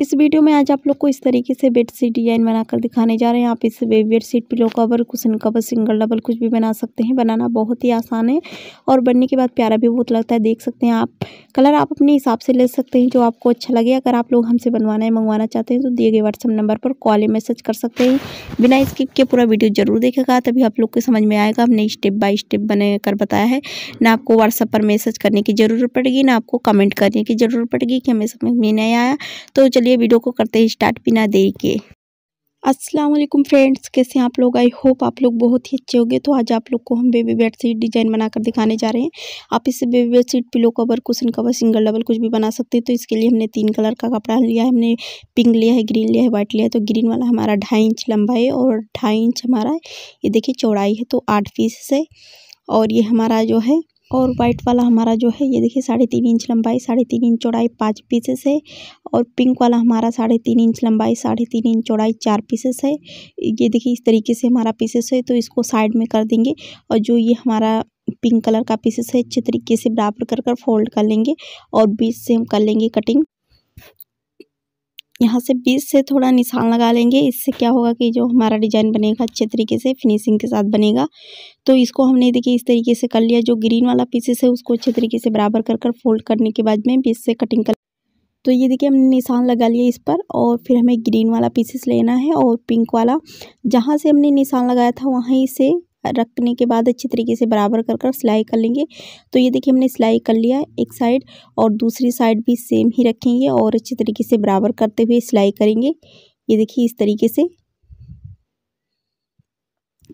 इस वीडियो में आज आप लोग को इस तरीके से बेडशीट डिजाइन बनाकर दिखाने जा रहे हैं आप इस bedsheet pillow cover cushion cover single double कुछ भी बना सकते हैं बनाना बहुत ही आसान है और बनने के बाद प्यारा भी बहुत लगता है देख सकते हैं आप कलर आप अपने हिसाब से ले सकते हैं जो आपको अच्छा लगे अगर आप लोग हमसे बनवाना है मंगवाना चाहते हैं तो दिए गए व्हाट्सअप नंबर पर कॉल या मैसेज कर सकते हैं बिना स्किप के पूरा वीडियो जरूर देखेगा तभी आप लोग को समझ में आएगा हमने स्टेप बाय स्टेप बनाकर कर बताया है ना आपको व्हाट्सअप पर मैसेज करने की ज़रूरत पड़ेगी ना आपको कमेंट करने की ज़रूरत पड़ेगी कि हमें समझ में नहीं आया तो चलिए चलिए वीडियो को करते हैं स्टार्ट बिना देरी के अस्सलाम वालेकुम फ्रेंड्स कैसे हैं आप लोग आई होप आप लोग बहुत ही अच्छे होंगे तो आज आप लोग को हम बेबी बेड सीट डिज़ाइन बनाकर दिखाने जा रहे हैं आप इससे baby bed sheet pillow cover cushion cover single double कुछ भी बना सकते हैं तो इसके लिए हमने तीन कलर का कपड़ा लिया है हमने पिंक लिया है ग्रीन लिया है वाइट लिया है तो ग्रीन वाला हमारा ढाई इंच लंबा है और ढाई इंच हमारा ये देखिए चौड़ाई है तो आठ पीस है और ये हमारा जो है और वाइट वाला हमारा जो है ये देखिए साढ़े तीन इंच लंबाई साढ़े तीन इंच चौड़ाई पाँच पीसेस है और पिंक वाला हमारा साढ़े तीन इंच लंबाई साढ़े तीन इंच चौड़ाई चार पीसेस है ये देखिए इस तरीके से हमारा पीसेस है तो इसको साइड में कर देंगे और जो ये हमारा पिंक कलर का पीसेस है अच्छे तरीके से बराबर कर कर फोल्ड कर लेंगे और बीच से हम कर लेंगे कटिंग यहाँ से बीस से थोड़ा निशान लगा लेंगे इससे क्या होगा कि जो हमारा डिज़ाइन बनेगा अच्छे तरीके से फिनिशिंग के साथ बनेगा तो इसको हमने देखिए इस तरीके से कर लिया जो ग्रीन वाला पीसेस है उसको अच्छे तरीके से बराबर कर कर फोल्ड करने के बाद में बीस से कटिंग कर तो ये देखिए हमने निशान लगा लिया इस पर और फिर हमें ग्रीन वाला पीसेस लेना है और पिंक वाला जहाँ से हमने निशान लगाया था वहीं से रखने के बाद अच्छी तरीके से बराबर कर कर सिलाई कर लेंगे तो ये देखिए हमने सिलाई कर लिया एक साइड और दूसरी साइड भी सेम ही रखेंगे और अच्छी तरीके से बराबर करते हुए सिलाई करेंगे ये देखिए इस तरीके से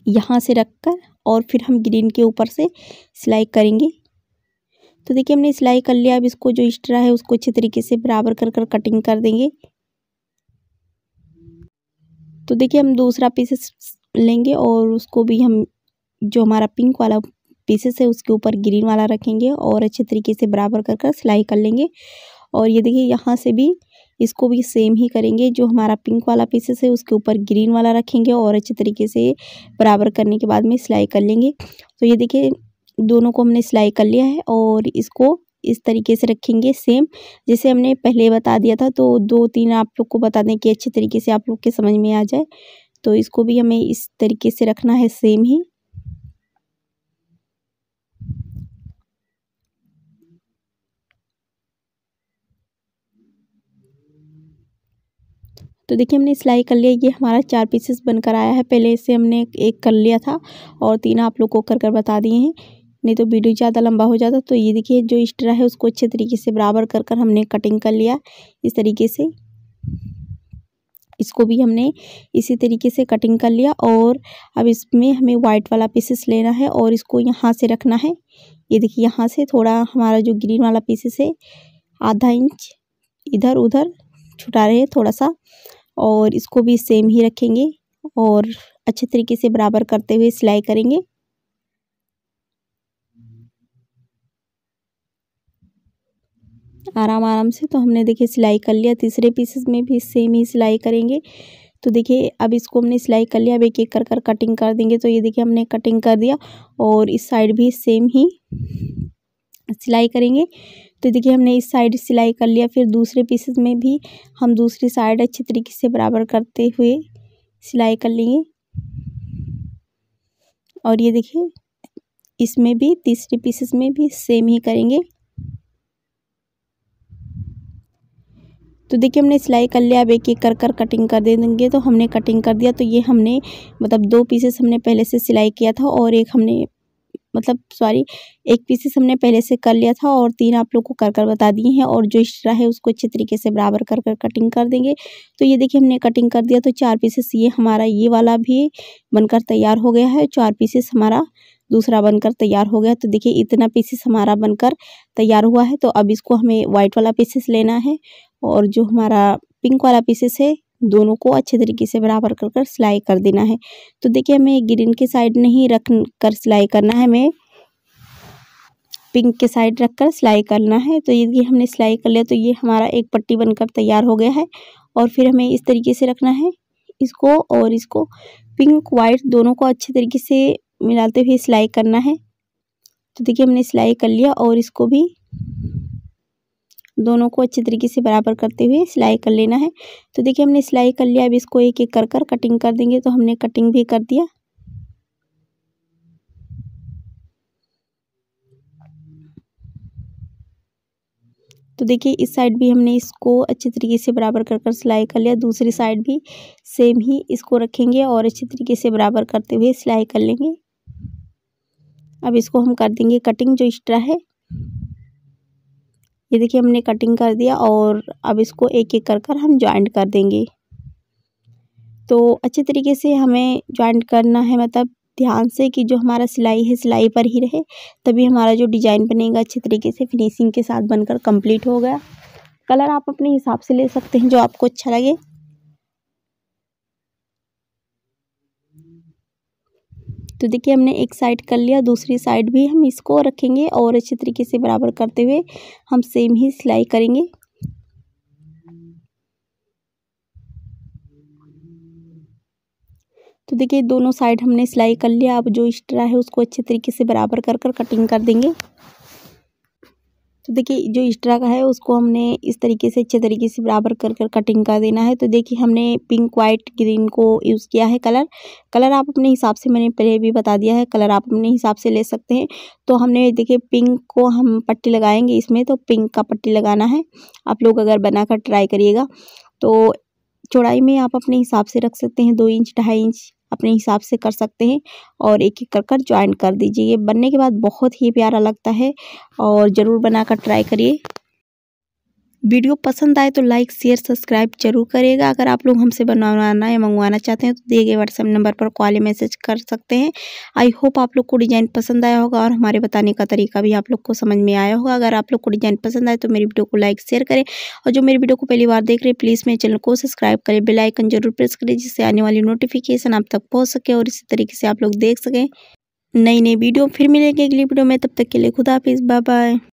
यहाँ से रख कर और फिर हम ग्रीन के ऊपर से सिलाई करेंगे तो देखिए हमने सिलाई कर लिया अब इसको जो एक्स्ट्रा है उसको अच्छे तरीके से बराबर कर कर कटिंग कर देंगे तो देखिए हम दूसरा पीसेस लेंगे और उसको भी हम जो हमारा पिंक वाला पीसेस है उसके ऊपर ग्रीन वाला रखेंगे और अच्छे तरीके से बराबर कर कर सिलाई कर लेंगे और ये देखिए यहाँ से भी इसको भी सेम ही करेंगे जो हमारा पिंक वाला पीसेस है उसके ऊपर ग्रीन वाला रखेंगे और अच्छे तरीके से बराबर करने के बाद में सिलाई कर लेंगे तो ये देखिए दोनों को हमने सिलाई कर लिया है और इसको इस तरीके से रखेंगे सेम जैसे हमने पहले बता दिया था तो दो तीन आप लोग को बता दें कि अच्छे तरीके से आप लोग के समझ में आ जाए तो इसको भी हमें इस तरीके से रखना है सेम ही तो देखिए हमने सिलाई कर लिया ये हमारा चार पीसेस बनकर आया है पहले इसे हमने एक कर लिया था और तीन आप लोग को कर कर बता दिए हैं नहीं तो वीडियो ज़्यादा लंबा हो जाता तो ये देखिए जो एक्स्ट्रा है उसको अच्छे तरीके से बराबर कर कर हमने कटिंग कर लिया इस तरीके से इसको भी हमने इसी तरीके से कटिंग कर लिया और अब इसमें हमें वाइट वाला पीसेस लेना है और इसको यहाँ से रखना है ये देखिए यहाँ से थोड़ा हमारा जो ग्रीन वाला पीसेस है आधा इंच इधर उधर छुटा रहे थोड़ा सा और इसको भी सेम ही रखेंगे और अच्छे तरीके से बराबर करते हुए सिलाई करेंगे आराम आराम से तो हमने देखिए सिलाई कर लिया तीसरे पीसेस में भी सेम ही सिलाई करेंगे तो देखिए अब इसको हमने सिलाई कर लिया अब एक एक कर कर कटिंग कर देंगे तो ये देखिए हमने कटिंग कर दिया और इस साइड भी सेम ही सिलाई करेंगे तो देखिए हमने इस साइड सिलाई कर लिया फिर दूसरे पीसेस में भी हम दूसरी साइड अच्छे तरीके से बराबर करते हुए सिलाई कर लेंगे और ये देखिए इसमें भी तीसरे पीसेस में भी सेम ही करेंगे तो देखिए हमने सिलाई कर लिया अब एक एक कर कर कटिंग कर दे देंगे तो हमने कटिंग कर दिया तो ये हमने मतलब दो पीसेस हमने पहले से सिलाई किया था और एक हमने मतलब सॉरी एक पीसेस हमने पहले से कर लिया था और तीन आप लोग को कर कर बता दिए हैं और जो एक्स्ट्रा है उसको अच्छे तरीके से बराबर कर कर कटिंग कर देंगे तो ये देखिए हमने कटिंग कर दिया तो चार पीसेस ये हमारा ये वाला भी बनकर तैयार हो गया है चार पीसेस हमारा दूसरा बनकर तैयार हो गया तो देखिए इतना पीसेस हमारा बनकर तैयार हुआ है तो अब इसको हमें वाइट वाला पीसेस लेना है और जो हमारा पिंक वाला पीसेस है दोनों को अच्छे तरीके से बराबर कर कर सिलाई कर देना है तो देखिए हमें ग्रीन के साइड नहीं रख कर सिलाई करना है हमें पिंक के साइड रख कर सिलाई करना है तो यदि हमने सिलाई कर लिया तो ये हमारा एक पट्टी बनकर तैयार हो गया है और फिर हमें इस तरीके से रखना है इसको और इसको पिंक वाइट दोनों को अच्छे तरीके से मिलाते हुए सिलाई करना है तो देखिए हमने सिलाई कर लिया और इसको भी दोनों को अच्छे तरीके से बराबर करते हुए सिलाई कर लेना है तो देखिए हमने सिलाई कर लिया अब इसको एक एक कर कर कटिंग कर देंगे तो हमने कटिंग भी कर दिया तो देखिए इस साइड भी हमने इसको अच्छे तरीके से बराबर कर कर सिलाई कर लिया दूसरी साइड भी सेम ही इसको रखेंगे और अच्छे तरीके से बराबर करते हुए सिलाई कर लेंगे अब इसको हम कर देंगे कटिंग जो एक्स्ट्रा है ये देखिए हमने कटिंग कर दिया और अब इसको एक एक कर कर हम ज्वाइंट कर देंगे तो अच्छे तरीके से हमें ज्वाइंट करना है मतलब ध्यान से कि जो हमारा सिलाई है सिलाई पर ही रहे तभी हमारा जो डिजाइन बनेगा अच्छे तरीके से फिनिशिंग के साथ बनकर कंप्लीट हो गया कलर आप अपने हिसाब से ले सकते हैं जो आपको अच्छा लगे तो देखिए हमने एक साइड कर लिया दूसरी साइड भी हम इसको रखेंगे और अच्छे तरीके से बराबर करते हुए हम सेम ही सिलाई करेंगे तो देखिए दोनों साइड हमने सिलाई कर लिया अब जो एक्स्ट्रा है उसको अच्छे तरीके से बराबर कर कर कटिंग कर देंगे तो देखिए जो एक्स्ट्रा का है उसको हमने इस तरीके से अच्छे तरीके से बराबर कर कर कटिंग कर देना है तो देखिए हमने पिंक वाइट ग्रीन को यूज़ किया है कलर कलर आप अपने हिसाब से मैंने पहले भी बता दिया है कलर आप अपने हिसाब से ले सकते हैं तो हमने देखिए पिंक को हम पट्टी लगाएंगे इसमें तो पिंक का पट्टी लगाना है आप लोग अगर बनाकर ट्राई करिएगा तो चौड़ाई में आप अपने हिसाब से रख सकते हैं दो इंच ढाई इंच अपने हिसाब से कर सकते हैं और एक एक कर कर ज्वाइन कर दीजिए ये बनने के बाद बहुत ही प्यारा लगता है और ज़रूर बनाकर ट्राई करिए वीडियो पसंद आए तो लाइक शेयर सब्सक्राइब जरूर करेगा अगर आप लोग हमसे बनवाना या मंगवाना चाहते हैं तो दिए गए व्हाट्सएप नंबर पर कॉल या मैसेज कर सकते हैं आई होप आप लोग को डिज़ाइन पसंद आया होगा और हमारे बताने का तरीका भी आप लोग को समझ में आया होगा अगर आप लोग को डिज़ाइन पसंद आए तो मेरी वीडियो को लाइक शेयर करें और जो मेरी वीडियो को पहली बार देख रहे हैं प्लीज़ मेरे चैनल को सब्सक्राइब करें बेलाइकन जरूर प्रेस करें जिससे आने वाली नोटिफिकेशन आप तक पहुँच सके और इसी तरीके से आप लोग देख सकें नई नई वीडियो फिर मिलेंगे अगली वीडियो में तब तक के लिए खुदा हाफिज़ बाय बाय